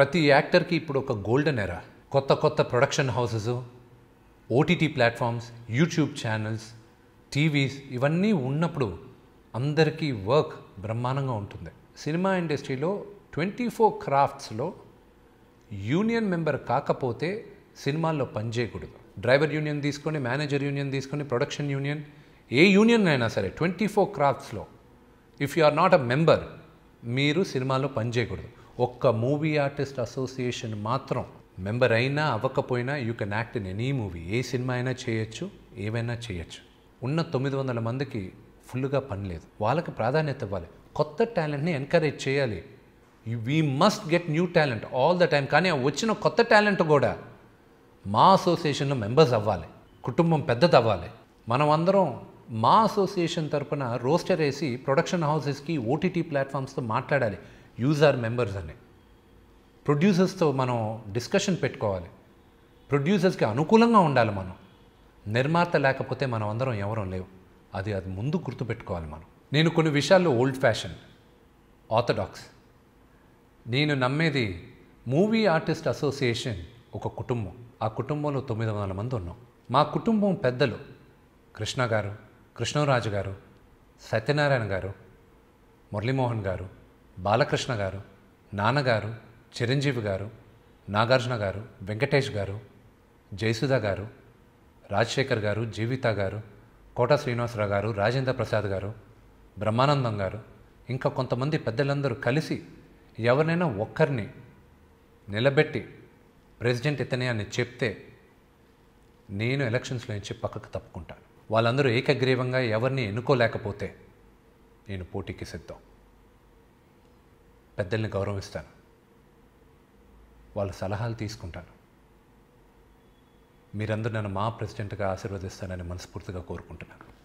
ప్రతి యాక్టర్కి ఇప్పుడు ఒక గోల్డెన్ ఎరా కొత్త కొత్త production houses OTT platforms YouTube channels TVs ఇవన్నీ ఉన్నప్పుడు అందరికీ వర్క్ బ్రహ్మాండంగా ఉంటుంది సినిమా ఇండస్ట్రీలో ట్వంటీ ఫోర్ క్రాఫ్ట్స్లో యూనియన్ మెంబర్ కాకపోతే సినిమాల్లో పనిచేయకూడదు డ్రైవర్ యూనియన్ తీసుకొని మేనేజర్ యూనియన్ తీసుకొని ప్రొడక్షన్ యూనియన్ ఏ యూనియన్ అయినా సరే ట్వంటీ ఫోర్ క్రాఫ్ట్స్లో if you are not a member మీరు సినిమాలో పనిచేయకూడదు ఒక్క మూవీ ఆర్టిస్ట్ అసోసియేషన్ మాత్రం మెంబర్ అయినా అవ్వకపోయినా you can act in any movie ఏ సినిమా అయినా చేయొచ్చు ఏవైనా చేయొచ్చు ఉన్న తొమ్మిది వందల మందికి ఫుల్గా పని లేదు వాళ్ళకి ప్రాధాన్యత ఇవ్వాలి కొత్త టాలెంట్ని ఎంకరేజ్ చేయాలి we must get new talent all the time కానీ వచ్చిన కొత్త టాలెంట్ కూడా మా అసోసియేషన్లో మెంబర్స్ అవ్వాలి కుటుంబం పెద్దది అవ్వాలి మనం అందరం మా అసోసియేషన్ తరపున రోస్టర్ వేసి ప్రొడక్షన్ హౌసెస్కి ఓటీటీ ప్లాట్ఫామ్స్తో మాట్లాడాలి యూజర్ మెంబర్స్ అని ప్రొడ్యూసర్స్తో మనం డిస్కషన్ పెట్టుకోవాలి ప్రొడ్యూసర్స్కి అనుకూలంగా ఉండాలి మనం నిర్మాత లేకపోతే మనం అందరం ఎవరం లేవు అది అది ముందు గుర్తుపెట్టుకోవాలి మనం నేను కొన్ని విషయాల్లో ఓల్డ్ ఫ్యాషన్ ఆర్థడాక్స్ నేను నమ్మేది మూవీ ఆర్టిస్ట్ అసోసియేషన్ ఒక కుటుంబం ఆ కుటుంబంలో తొమ్మిది వందల మంది ఉన్నాం మా కుటుంబం పెద్దలు కృష్ణ గారు కృష్ణరాజు గారు సత్యనారాయణ గారు మురళీమోహన్ గారు బాలకృష్ణ గారు నాన్నగారు చిరంజీవి గారు నాగార్జున గారు వెంకటేష్ గారు జయసుధ గారు రాజశేఖర్ గారు జీవిత గారు కోట శ్రీనివాసరావు గారు రాజేంద్ర ప్రసాద్ గారు బ్రహ్మానందం గారు ఇంకా కొంతమంది పెద్దలందరూ కలిసి ఎవరినైనా ఒక్కరిని నిలబెట్టి ప్రెసిడెంట్ ఇతనే అని చెప్తే నేను ఎలక్షన్స్లో నుంచి పక్కకు తప్పుకుంటాను వాళ్ళందరూ ఏకగ్రీవంగా ఎవరిని ఎన్నుకోలేకపోతే నేను పోటీకి సిద్ధం పెద్దల్ని గౌరవిస్తాను వాళ్ళ సలహాలు తీసుకుంటాను మీరందరూ నన్ను మా ప్రెసిడెంట్గా ఆశీర్వదిస్తానని మనస్ఫూర్తిగా కోరుకుంటున్నాను